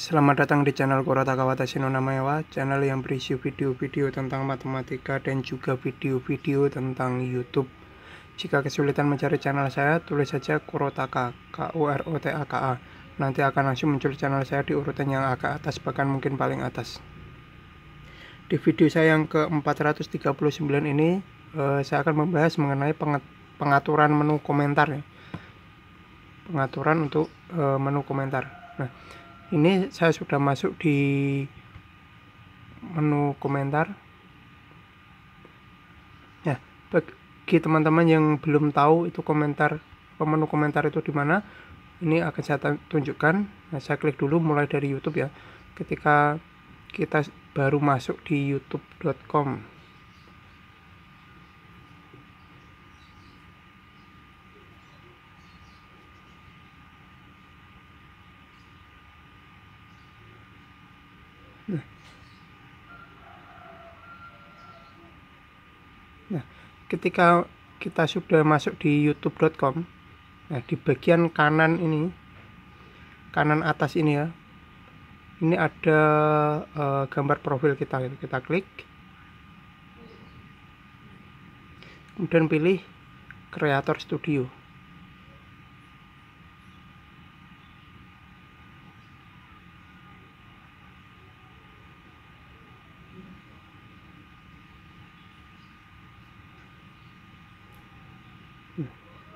Selamat datang di channel Kurata Kawatashi no Namaewa, channel yang berisi video-video tentang matematika dan juga video-video tentang YouTube. Jika kesulitan mencari channel saya, tulis saja Kurotaka, K U R O T A K A. Nanti akan langsung muncul channel saya di urutan yang agak atas bahkan mungkin paling atas. Di video saya yang ke-439 ini, eh, saya akan membahas mengenai pengaturan menu komentar ya. Pengaturan untuk eh, menu komentar. Nah, ini saya sudah masuk di menu komentar ya bagi teman-teman yang belum tahu itu komentar menu komentar itu di mana ini akan saya tunjukkan nah, saya klik dulu mulai dari YouTube ya ketika kita baru masuk di youtube.com ketika kita sudah masuk di youtube.com nah di bagian kanan ini kanan atas ini ya ini ada uh, gambar profil kita gitu. kita klik kemudian pilih Creator studio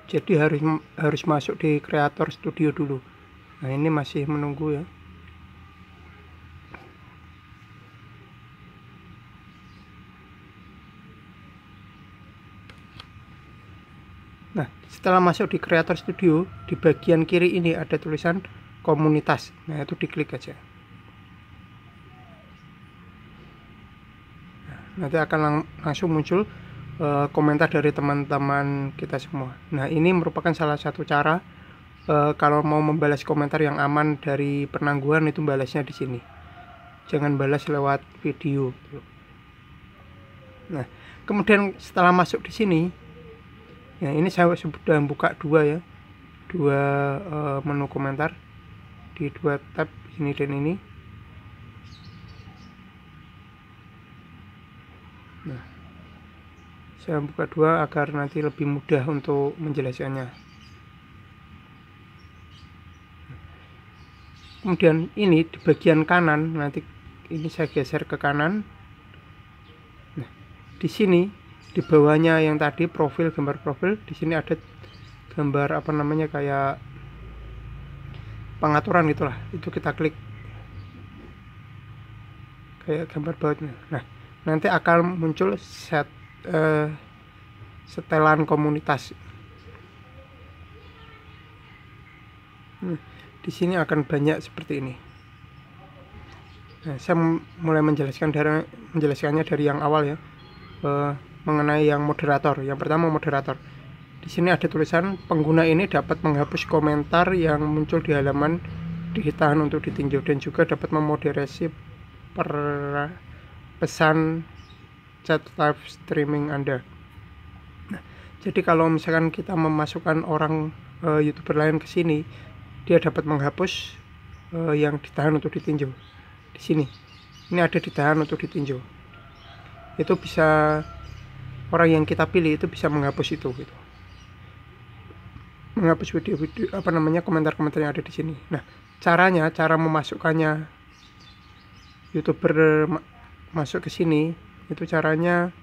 jadi harus harus masuk di creator studio dulu nah ini masih menunggu ya Nah, setelah masuk di Creator Studio, di bagian kiri ini ada tulisan komunitas. Nah, itu diklik aja. Nah, nanti akan lang langsung muncul Eh, komentar dari teman-teman kita semua. Nah, ini merupakan salah satu cara uh, kalau mau membalas komentar yang aman dari penangguhan itu balasnya di sini. Jangan balas lewat video. Nah, kemudian setelah masuk di sini, ya ini saya sudah buka dua ya, dua uh, menu komentar di dua tab ini dan ini. Nah saya buka dua agar nanti lebih mudah untuk menjelaskannya kemudian ini di bagian kanan nanti ini saya geser ke kanan nah di sini di bawahnya yang tadi profil gambar profil di sini ada gambar apa namanya kayak pengaturan gitulah itu kita klik kayak gambar bautnya nah nanti akan muncul set Eh, setelan komunitas. Nah, di sini akan banyak seperti ini. Nah, saya mulai menjelaskan dari menjelaskannya dari yang awal ya eh, mengenai yang moderator. Yang pertama moderator. Di sini ada tulisan pengguna ini dapat menghapus komentar yang muncul di halaman ditahan untuk ditinjau dan juga dapat memoderasi per pesan chat live streaming Anda. Nah, jadi kalau misalkan kita memasukkan orang uh, YouTuber lain ke sini, dia dapat menghapus uh, yang ditahan untuk ditinjau. Di sini. Ini ada ditahan untuk ditinjau. Itu bisa orang yang kita pilih itu bisa menghapus itu gitu menghapus video-video apa namanya komentar-komentar yang ada di sini. Nah, caranya cara memasukkannya youtuber ma masuk ke sini itu caranya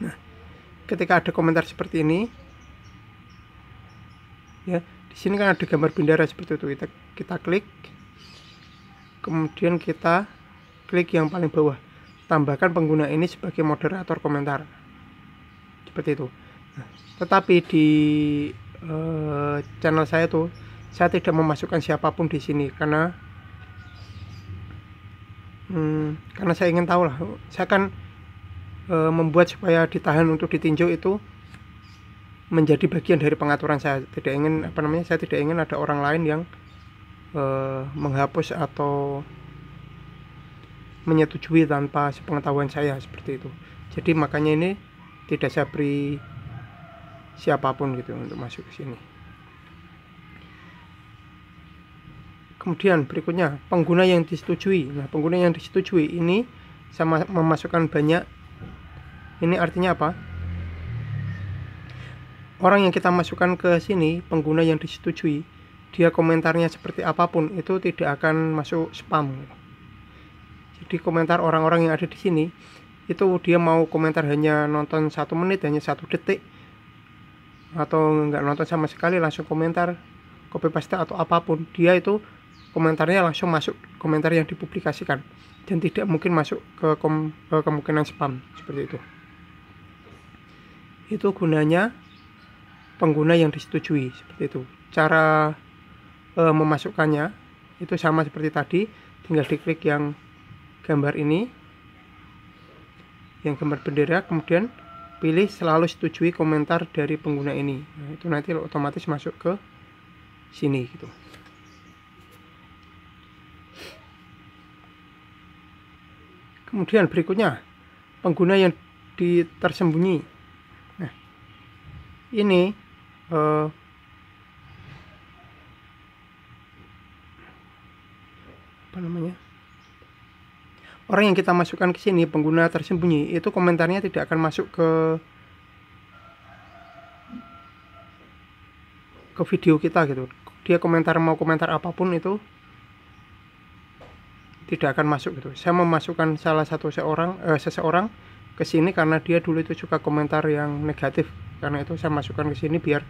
nah ketika ada komentar seperti ini ya di sini kan ada gambar bendera seperti itu kita kita klik kemudian kita klik yang paling bawah tambahkan pengguna ini sebagai moderator komentar seperti itu nah, tetapi di uh, channel saya tuh saya tidak memasukkan siapapun di sini karena hmm, karena saya ingin tahu lah saya akan e, membuat supaya ditahan untuk ditinjau itu menjadi bagian dari pengaturan saya tidak ingin apa namanya saya tidak ingin ada orang lain yang e, menghapus atau menyetujui tanpa sepengetahuan saya seperti itu jadi makanya ini tidak saya beri siapapun gitu untuk masuk ke sini kemudian berikutnya pengguna yang disetujui nah pengguna yang disetujui ini sama memasukkan banyak ini artinya apa orang yang kita masukkan ke sini pengguna yang disetujui dia komentarnya seperti apapun itu tidak akan masuk spam jadi komentar orang-orang yang ada di sini itu dia mau komentar hanya nonton satu menit hanya satu detik atau nggak nonton sama sekali langsung komentar copy paste atau apapun dia itu komentarnya langsung masuk komentar yang dipublikasikan dan tidak mungkin masuk ke, kom, ke kemungkinan spam seperti itu. Itu gunanya pengguna yang disetujui seperti itu. Cara e, memasukkannya itu sama seperti tadi, tinggal diklik yang gambar ini, yang gambar bendera, kemudian pilih selalu setujui komentar dari pengguna ini. Nah, itu nanti otomatis masuk ke sini gitu. Kemudian berikutnya pengguna yang di tersembunyi. Nah, ini eh, apa namanya? Orang yang kita masukkan ke sini pengguna tersembunyi itu komentarnya tidak akan masuk ke ke video kita gitu. Dia komentar mau komentar apapun itu tidak akan masuk gitu. Saya memasukkan salah satu seorang eh, seseorang ke sini karena dia dulu itu suka komentar yang negatif. Karena itu saya masukkan ke sini biar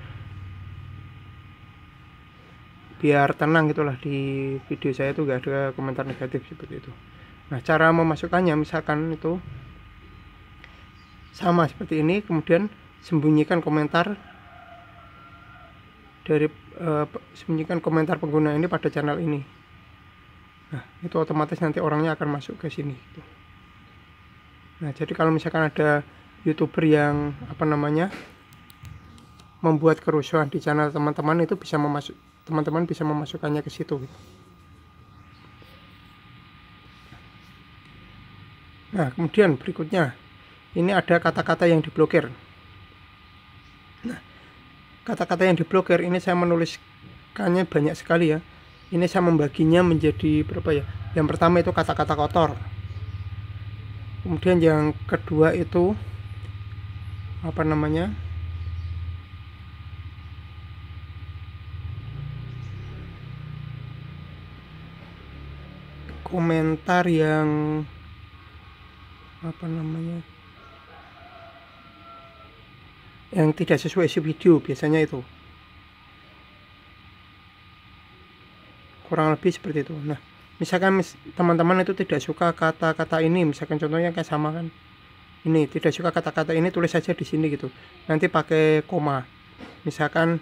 biar tenang gitulah di video saya itu gak ada komentar negatif seperti itu. Nah, cara memasukkannya misalkan itu sama seperti ini, kemudian sembunyikan komentar dari e, sembunyikan komentar pengguna ini pada channel ini nah itu otomatis nanti orangnya akan masuk ke sini gitu. nah jadi kalau misalkan ada youtuber yang apa namanya membuat kerusuhan di channel teman-teman itu bisa memasuk teman-teman bisa memasukkannya ke situ gitu. Nah, kemudian berikutnya ini ada kata-kata yang diblokir. Nah, kata-kata yang diblokir ini saya menuliskannya banyak sekali ya ini saya membaginya menjadi berapa ya yang pertama itu kata-kata kotor kemudian yang kedua itu apa namanya komentar yang apa namanya yang tidak sesuai isi video biasanya itu kurang lebih seperti itu nah misalkan teman-teman itu tidak suka kata-kata ini misalkan contohnya kayak sama kan ini tidak suka kata-kata ini tulis saja di sini gitu nanti pakai koma misalkan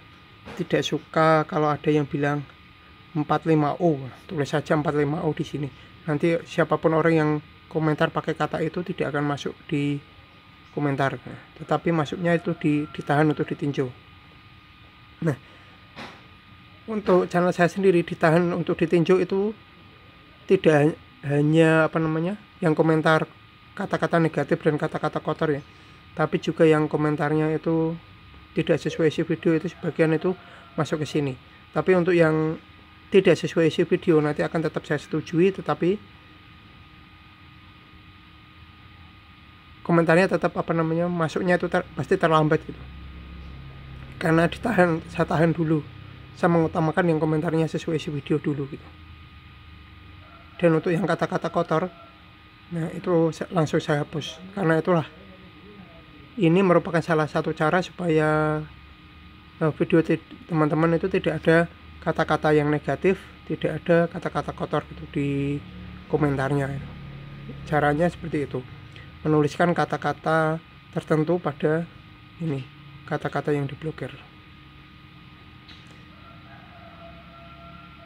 tidak suka kalau ada yang bilang 45O tulis saja 45O di sini nanti siapapun orang yang komentar pakai kata itu tidak akan masuk di komentar tetapi masuknya itu ditahan untuk ditinjau untuk channel saya sendiri ditahan untuk ditinjau itu tidak hanya apa namanya yang komentar kata-kata negatif dan kata-kata kotor ya tapi juga yang komentarnya itu tidak sesuai isi video itu sebagian itu masuk ke sini tapi untuk yang tidak sesuai isi video nanti akan tetap saya setujui tetapi komentarnya tetap apa namanya masuknya itu ter, pasti terlambat gitu karena ditahan saya tahan dulu saya mengutamakan yang komentarnya sesuai isi video dulu gitu dan untuk yang kata-kata kotor nah itu langsung saya hapus karena itulah ini merupakan salah satu cara supaya eh, video teman-teman itu tidak ada kata-kata yang negatif tidak ada kata-kata kotor gitu di komentarnya caranya seperti itu menuliskan kata-kata tertentu pada ini kata-kata yang diblokir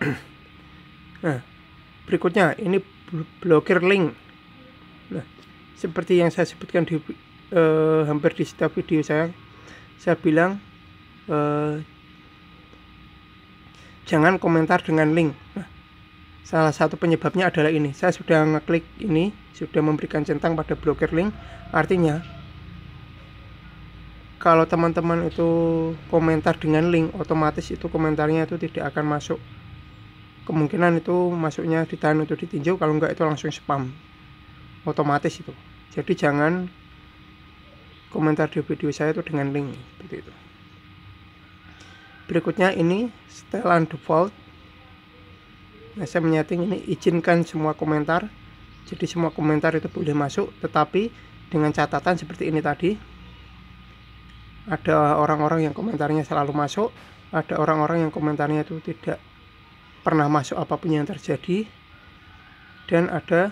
nah, berikutnya ini blokir link. Nah, seperti yang saya sebutkan di eh, hampir di setiap video saya, saya bilang eh, jangan komentar dengan link. Nah, salah satu penyebabnya adalah ini. Saya sudah ngeklik ini, sudah memberikan centang pada blokir link. Artinya kalau teman-teman itu komentar dengan link, otomatis itu komentarnya itu tidak akan masuk kemungkinan itu masuknya ditahan untuk ditinjau kalau enggak itu langsung spam otomatis itu jadi jangan komentar di video saya itu dengan link seperti itu berikutnya ini setelan default nah saya menyeting ini izinkan semua komentar jadi semua komentar itu boleh masuk tetapi dengan catatan seperti ini tadi ada orang-orang yang komentarnya selalu masuk ada orang-orang yang komentarnya itu tidak pernah masuk apapun yang terjadi dan ada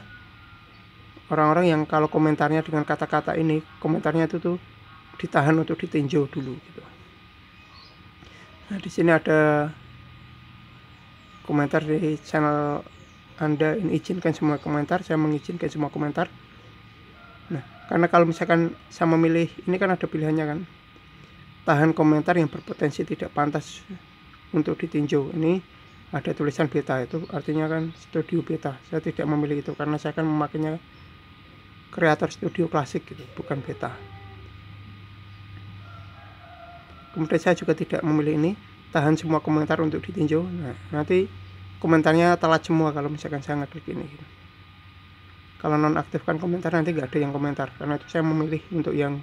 orang-orang yang kalau komentarnya dengan kata-kata ini komentarnya itu tuh ditahan untuk ditinjau dulu gitu. Nah di sini ada komentar di channel anda ini izinkan semua komentar saya mengizinkan semua komentar nah karena kalau misalkan saya memilih ini kan ada pilihannya kan tahan komentar yang berpotensi tidak pantas untuk ditinjau ini ada tulisan beta itu artinya kan studio beta saya tidak memilih itu karena saya akan memakainya kreator studio klasik gitu bukan beta kemudian saya juga tidak memilih ini tahan semua komentar untuk ditinjau nah nanti komentarnya telat semua kalau misalkan saya ngeklik ini gitu. kalau nonaktifkan komentar nanti gak ada yang komentar karena itu saya memilih untuk yang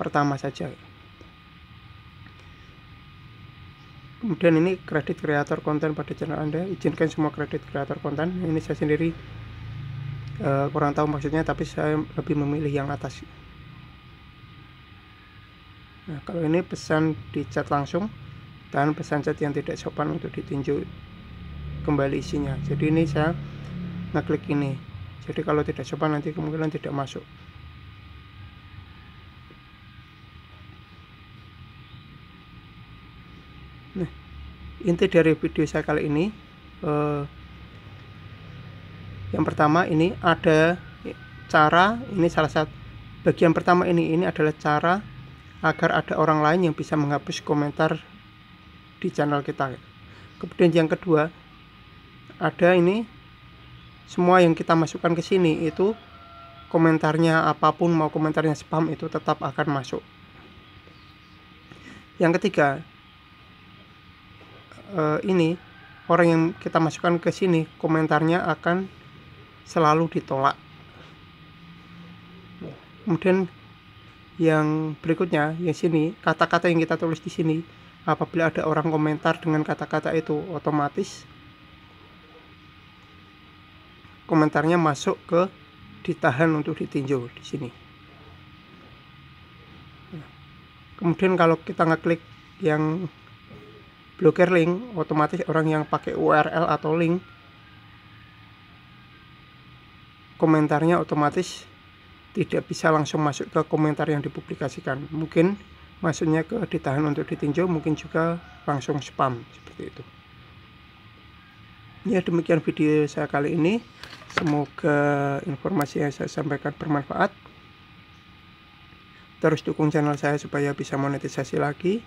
pertama saja gitu. kemudian ini kredit kreator konten pada channel anda izinkan semua kredit kreator konten ini saya sendiri uh, kurang tahu maksudnya tapi saya lebih memilih yang atas nah kalau ini pesan di chat langsung dan pesan chat yang tidak sopan untuk ditinjau kembali isinya jadi ini saya ngeklik ini jadi kalau tidak sopan nanti kemungkinan tidak masuk inti dari video saya kali ini eh, yang pertama ini ada cara ini salah satu bagian pertama ini ini adalah cara agar ada orang lain yang bisa menghapus komentar di channel kita kemudian yang kedua ada ini semua yang kita masukkan ke sini itu komentarnya apapun mau komentarnya spam itu tetap akan masuk yang ketiga uh, ini orang yang kita masukkan ke sini komentarnya akan selalu ditolak kemudian yang berikutnya yang sini kata-kata yang kita tulis di sini apabila ada orang komentar dengan kata-kata itu otomatis komentarnya masuk ke ditahan untuk ditinjau di sini kemudian kalau kita ngeklik yang blokir link otomatis orang yang pakai URL atau link komentarnya otomatis tidak bisa langsung masuk ke komentar yang dipublikasikan mungkin masuknya ke ditahan untuk ditinjau mungkin juga langsung spam seperti itu ya demikian video saya kali ini semoga informasi yang saya sampaikan bermanfaat terus dukung channel saya supaya bisa monetisasi lagi